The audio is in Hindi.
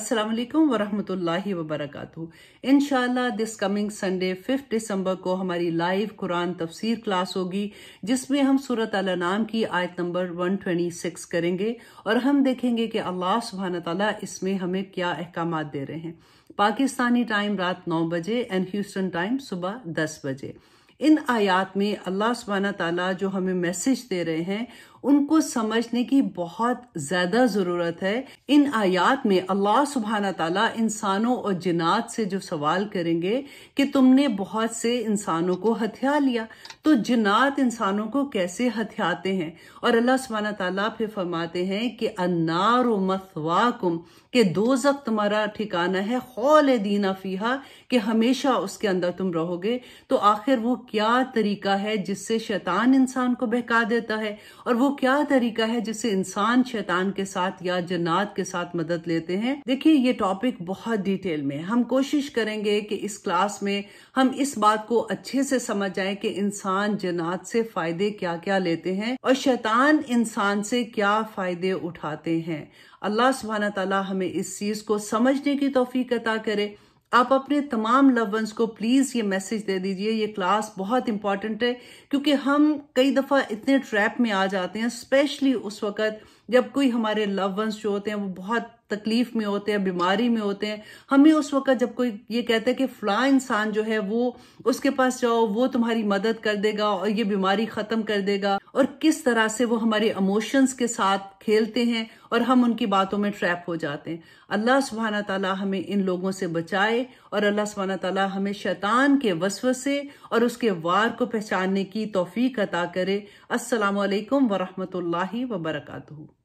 असलकम वरहमल वबरक in this coming Sunday fifth December को हमारी लाइव कुरान तफसीर क्लास होगी जिसमें हम सूरत नाम की आयत नंबर 126 करेंगे और हम देखेंगे कि अल्लाह सुबहान तला इसमें हमें क्या अहकाम दे रहे हैं पाकिस्तानी टाइम रात नौ बजे एंड ह्यूस्टन टाइम सुबह दस बजे इन आयात में अल्लाह सुबहाना तला जो हमें मैसेज दे रहे हैं उनको समझने की बहुत ज्यादा जरूरत है इन आयात में अल्लाह सुबहाना तला इंसानों और जिनात से जो सवाल करेंगे कि तुमने बहुत से इंसानों को हथिया लिया तो जिनात इंसानों को कैसे हथियाते हैं और अल्लाह सुबहाना तला फिर फरमाते हैं कि अनार मतवाकुम के दो तुम्हारा ठिकाना है खौल दीना फीहा कि हमेशा उसके अंदर तुम रहोगे तो आखिर वो क्या तरीका है जिससे शैतान इंसान को बहका देता है और वो क्या तरीका है जिससे इंसान शैतान के साथ या जन्नात के साथ मदद लेते हैं देखिए ये टॉपिक बहुत डिटेल में हम कोशिश करेंगे कि इस क्लास में हम इस बात को अच्छे से समझ आए कि इंसान जन्नात से फायदे क्या क्या लेते हैं और शैतान इंसान से क्या फायदे उठाते हैं अल्लाह सुबहाना तला हमें इस चीज को समझने की तोफीक अता करे आप अपने तमाम लव वंस को प्लीज़ ये मैसेज दे दीजिए ये क्लास बहुत इंपॉर्टेंट है क्योंकि हम कई दफ़ा इतने ट्रैप में आ जाते हैं स्पेशली उस वक़्त जब कोई हमारे लव वंस जो होते हैं वो बहुत तकलीफ में होते हैं बीमारी में होते हैं हमें उस वक्त जब कोई ये कहता है कि फला इंसान जो है वो उसके पास जाओ वो तुम्हारी मदद कर देगा और ये बीमारी खत्म कर देगा और किस तरह से वो हमारे इमोशंस के साथ खेलते हैं और हम उनकी बातों में ट्रैप हो जाते हैं अल्लाह सुबहाना तला हमें इन लोगों से बचाए और अल्लाह सुबहाना तला हमें शैतान के से और उसके वार को पहचानने की तोफीक अता करे असलकम वरहमत ला वबरकू